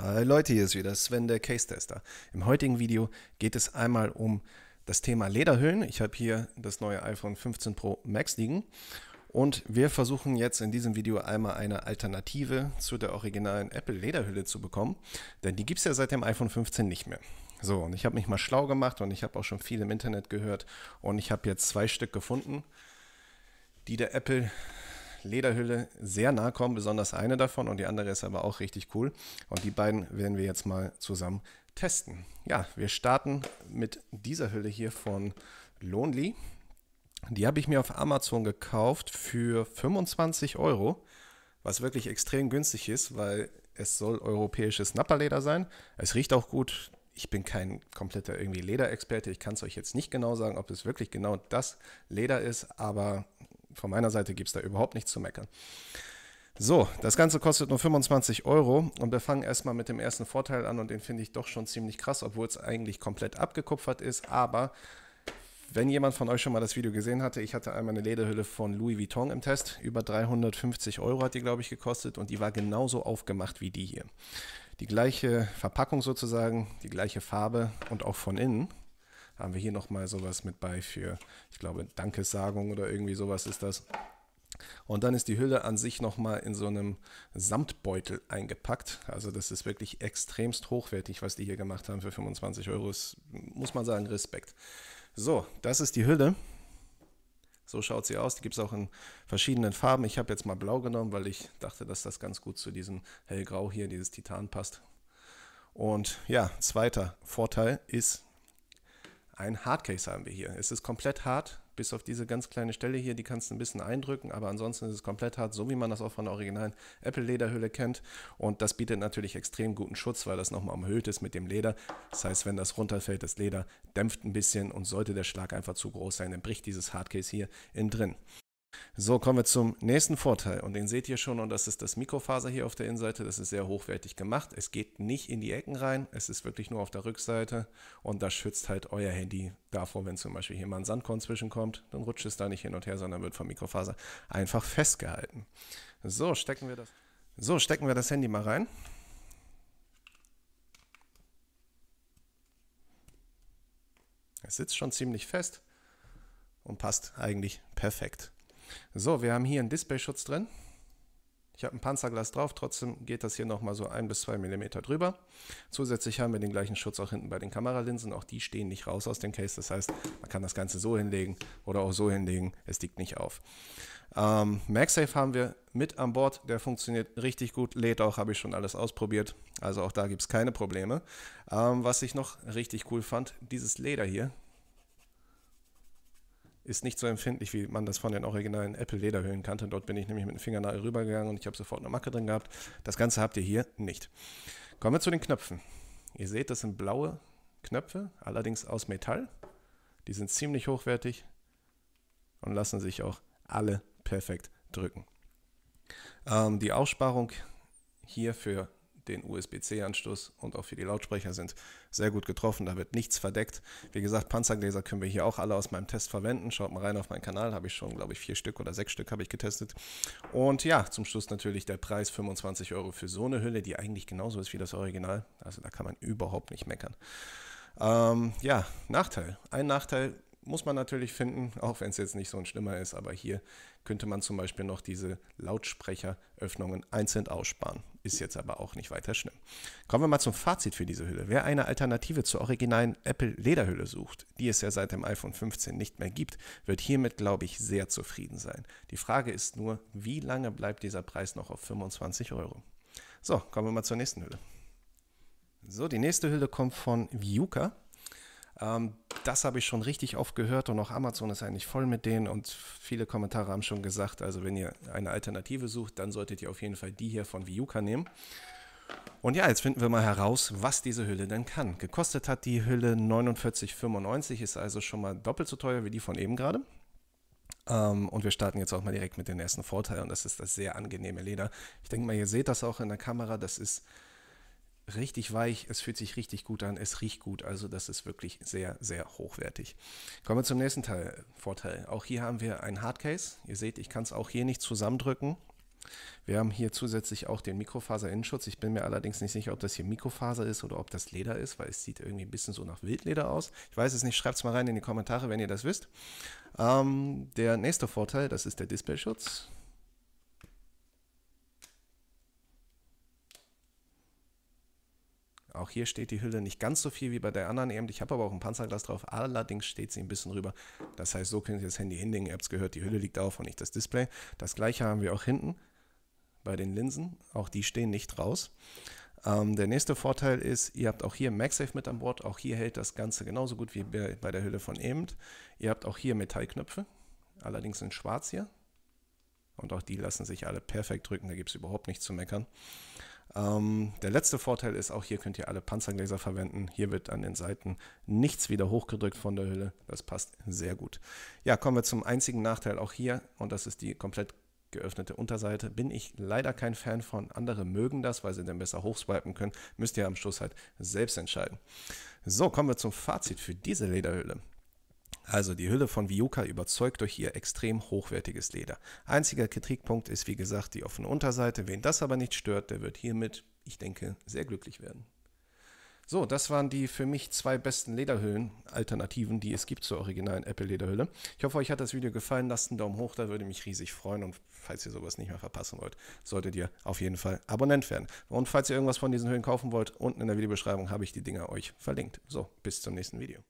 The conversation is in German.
Hi Leute, hier ist wieder Sven, der Case-Tester. Im heutigen Video geht es einmal um das Thema Lederhüllen. Ich habe hier das neue iPhone 15 Pro Max liegen und wir versuchen jetzt in diesem Video einmal eine Alternative zu der originalen Apple Lederhülle zu bekommen, denn die gibt es ja seit dem iPhone 15 nicht mehr. So, und ich habe mich mal schlau gemacht und ich habe auch schon viel im Internet gehört und ich habe jetzt zwei Stück gefunden, die der Apple Lederhülle sehr nahe kommen, besonders eine davon und die andere ist aber auch richtig cool. Und die beiden werden wir jetzt mal zusammen testen. Ja, wir starten mit dieser Hülle hier von Lonely. Die habe ich mir auf Amazon gekauft für 25 Euro, was wirklich extrem günstig ist, weil es soll europäisches Napperleder sein. Es riecht auch gut. Ich bin kein kompletter irgendwie Lederexperte. Ich kann es euch jetzt nicht genau sagen, ob es wirklich genau das Leder ist, aber von meiner Seite gibt es da überhaupt nichts zu meckern. So, das Ganze kostet nur 25 Euro und wir fangen erstmal mit dem ersten Vorteil an und den finde ich doch schon ziemlich krass, obwohl es eigentlich komplett abgekupfert ist. Aber wenn jemand von euch schon mal das Video gesehen hatte, ich hatte einmal eine Lederhülle von Louis Vuitton im Test. Über 350 Euro hat die, glaube ich, gekostet und die war genauso aufgemacht wie die hier. Die gleiche Verpackung sozusagen, die gleiche Farbe und auch von innen haben wir hier nochmal sowas mit bei für, ich glaube, Dankessagung oder irgendwie sowas ist das. Und dann ist die Hülle an sich nochmal in so einem Samtbeutel eingepackt. Also das ist wirklich extremst hochwertig, was die hier gemacht haben für 25 Euro. Ist, muss man sagen, Respekt. So, das ist die Hülle. So schaut sie aus. Die gibt es auch in verschiedenen Farben. Ich habe jetzt mal blau genommen, weil ich dachte, dass das ganz gut zu diesem hellgrau hier, dieses Titan passt. Und ja, zweiter Vorteil ist, ein Hardcase haben wir hier. Es ist komplett hart, bis auf diese ganz kleine Stelle hier, die kannst du ein bisschen eindrücken, aber ansonsten ist es komplett hart, so wie man das auch von der originalen Apple-Lederhülle kennt. Und das bietet natürlich extrem guten Schutz, weil das nochmal umhüllt ist mit dem Leder. Das heißt, wenn das runterfällt, das Leder dämpft ein bisschen und sollte der Schlag einfach zu groß sein, dann bricht dieses Hardcase hier innen drin. So, kommen wir zum nächsten Vorteil. Und den seht ihr schon, und das ist das Mikrofaser hier auf der Innenseite. Das ist sehr hochwertig gemacht. Es geht nicht in die Ecken rein. Es ist wirklich nur auf der Rückseite. Und das schützt halt euer Handy davor, wenn zum Beispiel hier mal ein Sandkorn zwischenkommt. Dann rutscht es da nicht hin und her, sondern wird vom Mikrofaser einfach festgehalten. So, stecken wir das, so, stecken wir das Handy mal rein. Es sitzt schon ziemlich fest und passt eigentlich perfekt. So, wir haben hier einen Displayschutz drin. Ich habe ein Panzerglas drauf, trotzdem geht das hier nochmal so ein bis zwei Millimeter drüber. Zusätzlich haben wir den gleichen Schutz auch hinten bei den Kameralinsen. Auch die stehen nicht raus aus dem Case. Das heißt, man kann das Ganze so hinlegen oder auch so hinlegen. Es liegt nicht auf. Ähm, MagSafe haben wir mit an Bord. Der funktioniert richtig gut. Lädt auch, habe ich schon alles ausprobiert. Also auch da gibt es keine Probleme. Ähm, was ich noch richtig cool fand, dieses Leder hier ist nicht so empfindlich, wie man das von den originalen apple lederhöhlen kannte. Dort bin ich nämlich mit dem Fingernagel rübergegangen und ich habe sofort eine Macke drin gehabt. Das Ganze habt ihr hier nicht. Kommen wir zu den Knöpfen. Ihr seht, das sind blaue Knöpfe, allerdings aus Metall. Die sind ziemlich hochwertig und lassen sich auch alle perfekt drücken. Ähm, die Aussparung hier für den USB-C-Anschluss und auch für die Lautsprecher sind sehr gut getroffen. Da wird nichts verdeckt. Wie gesagt, Panzergläser können wir hier auch alle aus meinem Test verwenden. Schaut mal rein auf meinen Kanal, habe ich schon, glaube ich, vier Stück oder sechs Stück habe ich getestet. Und ja, zum Schluss natürlich der Preis 25 Euro für so eine Hülle, die eigentlich genauso ist wie das Original. Also da kann man überhaupt nicht meckern. Ähm, ja, Nachteil. Ein Nachteil, muss man natürlich finden, auch wenn es jetzt nicht so ein schlimmer ist, aber hier könnte man zum Beispiel noch diese Lautsprecheröffnungen einzeln aussparen. Ist jetzt aber auch nicht weiter schlimm. Kommen wir mal zum Fazit für diese Hülle. Wer eine Alternative zur originalen Apple-Lederhülle sucht, die es ja seit dem iPhone 15 nicht mehr gibt, wird hiermit, glaube ich, sehr zufrieden sein. Die Frage ist nur, wie lange bleibt dieser Preis noch auf 25 Euro? So, kommen wir mal zur nächsten Hülle. So, die nächste Hülle kommt von Viuka. Ähm, das habe ich schon richtig oft gehört und auch Amazon ist eigentlich voll mit denen und viele Kommentare haben schon gesagt, also wenn ihr eine Alternative sucht, dann solltet ihr auf jeden Fall die hier von Viuca nehmen. Und ja, jetzt finden wir mal heraus, was diese Hülle denn kann. Gekostet hat die Hülle 49,95, ist also schon mal doppelt so teuer wie die von eben gerade. Ähm, und wir starten jetzt auch mal direkt mit den ersten Vorteilen. Und das ist das sehr angenehme Leder. Ich denke mal, ihr seht das auch in der Kamera. Das ist richtig weich, es fühlt sich richtig gut an, es riecht gut, also das ist wirklich sehr, sehr hochwertig. Kommen wir zum nächsten Teil, Vorteil. Auch hier haben wir ein Hardcase. Ihr seht, ich kann es auch hier nicht zusammendrücken. Wir haben hier zusätzlich auch den Mikrofaser-Innenschutz. Ich bin mir allerdings nicht sicher, ob das hier Mikrofaser ist oder ob das Leder ist, weil es sieht irgendwie ein bisschen so nach Wildleder aus. Ich weiß es nicht, schreibt es mal rein in die Kommentare, wenn ihr das wisst. Ähm, der nächste Vorteil, das ist der Displayschutz. Auch hier steht die Hülle nicht ganz so viel wie bei der anderen EM. Ich habe aber auch ein Panzerglas drauf, allerdings steht sie ein bisschen rüber. Das heißt, so könnt ihr das Handy hinlegen. Ihr habt es gehört, die Hülle liegt auf und nicht das Display. Das gleiche haben wir auch hinten bei den Linsen. Auch die stehen nicht raus. Ähm, der nächste Vorteil ist, ihr habt auch hier MagSafe mit an Bord. Auch hier hält das Ganze genauso gut wie bei der Hülle von eben. Ihr habt auch hier Metallknöpfe, allerdings in schwarz hier. Und auch die lassen sich alle perfekt drücken, da gibt es überhaupt nichts zu meckern. Ähm, der letzte Vorteil ist, auch hier könnt ihr alle Panzergläser verwenden. Hier wird an den Seiten nichts wieder hochgedrückt von der Hülle. Das passt sehr gut. Ja, kommen wir zum einzigen Nachteil auch hier und das ist die komplett geöffnete Unterseite. Bin ich leider kein Fan von. Andere mögen das, weil sie dann besser hochswipen können. Müsst ihr am Schluss halt selbst entscheiden. So, kommen wir zum Fazit für diese Lederhülle. Also die Hülle von Viuka überzeugt durch ihr extrem hochwertiges Leder. Einziger Kritikpunkt ist wie gesagt die offene Unterseite. Wen das aber nicht stört, der wird hiermit, ich denke, sehr glücklich werden. So, das waren die für mich zwei besten Lederhüllen-Alternativen, die es gibt zur originalen Apple-Lederhülle. Ich hoffe, euch hat das Video gefallen. Lasst einen Daumen hoch, da würde mich riesig freuen. Und falls ihr sowas nicht mehr verpassen wollt, solltet ihr auf jeden Fall Abonnent werden. Und falls ihr irgendwas von diesen Hüllen kaufen wollt, unten in der Videobeschreibung habe ich die Dinger euch verlinkt. So, bis zum nächsten Video.